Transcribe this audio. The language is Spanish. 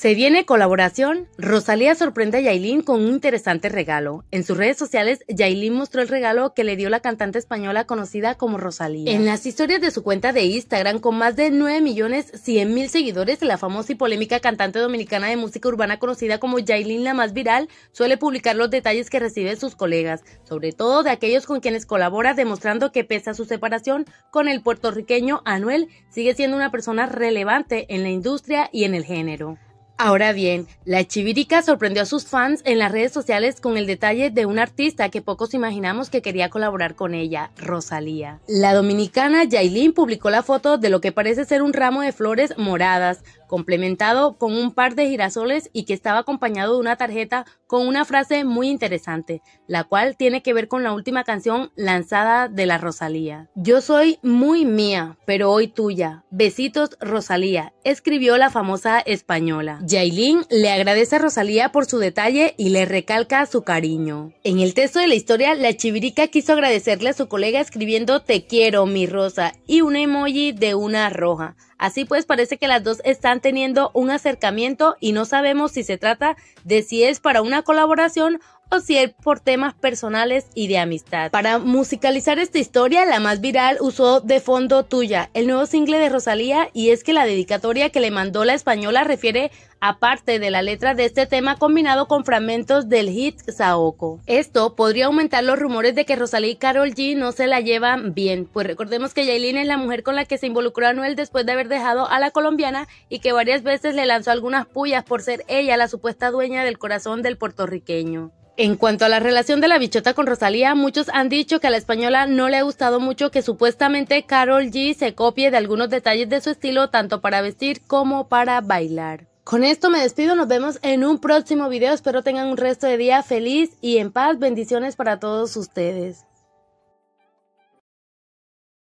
Se viene colaboración. Rosalía sorprende a Yailin con un interesante regalo. En sus redes sociales, Yailin mostró el regalo que le dio la cantante española conocida como Rosalía. En las historias de su cuenta de Instagram, con más de 9 millones 100 mil seguidores, la famosa y polémica cantante dominicana de música urbana conocida como Yailin la más viral, suele publicar los detalles que recibe sus colegas, sobre todo de aquellos con quienes colabora, demostrando que pese a su separación con el puertorriqueño Anuel, sigue siendo una persona relevante en la industria y en el género. Ahora bien, la chivirica sorprendió a sus fans en las redes sociales con el detalle de un artista que pocos imaginamos que quería colaborar con ella, Rosalía. La dominicana Yailin publicó la foto de lo que parece ser un ramo de flores moradas, complementado con un par de girasoles y que estaba acompañado de una tarjeta con una frase muy interesante, la cual tiene que ver con la última canción lanzada de la Rosalía. Yo soy muy mía, pero hoy tuya. Besitos, Rosalía, escribió la famosa española. Yailin le agradece a Rosalía por su detalle y le recalca su cariño. En el texto de la historia, la chivirica quiso agradecerle a su colega escribiendo Te quiero, mi rosa, y un emoji de una roja. Así pues, parece que las dos están teniendo un acercamiento y no sabemos si se trata de si es para una colaboración o si es por temas personales y de amistad. Para musicalizar esta historia, la más viral usó De Fondo Tuya, el nuevo single de Rosalía, y es que la dedicatoria que le mandó la española refiere a parte de la letra de este tema combinado con fragmentos del hit Saoko. Esto podría aumentar los rumores de que Rosalía y Carol G no se la llevan bien, pues recordemos que Yailin es la mujer con la que se involucró Anuel después de haber dejado a la colombiana y que varias veces le lanzó algunas pullas por ser ella la supuesta dueña del corazón del puertorriqueño. En cuanto a la relación de la bichota con Rosalía, muchos han dicho que a la española no le ha gustado mucho que supuestamente Carol G se copie de algunos detalles de su estilo tanto para vestir como para bailar. Con esto me despido, nos vemos en un próximo video, espero tengan un resto de día feliz y en paz, bendiciones para todos ustedes.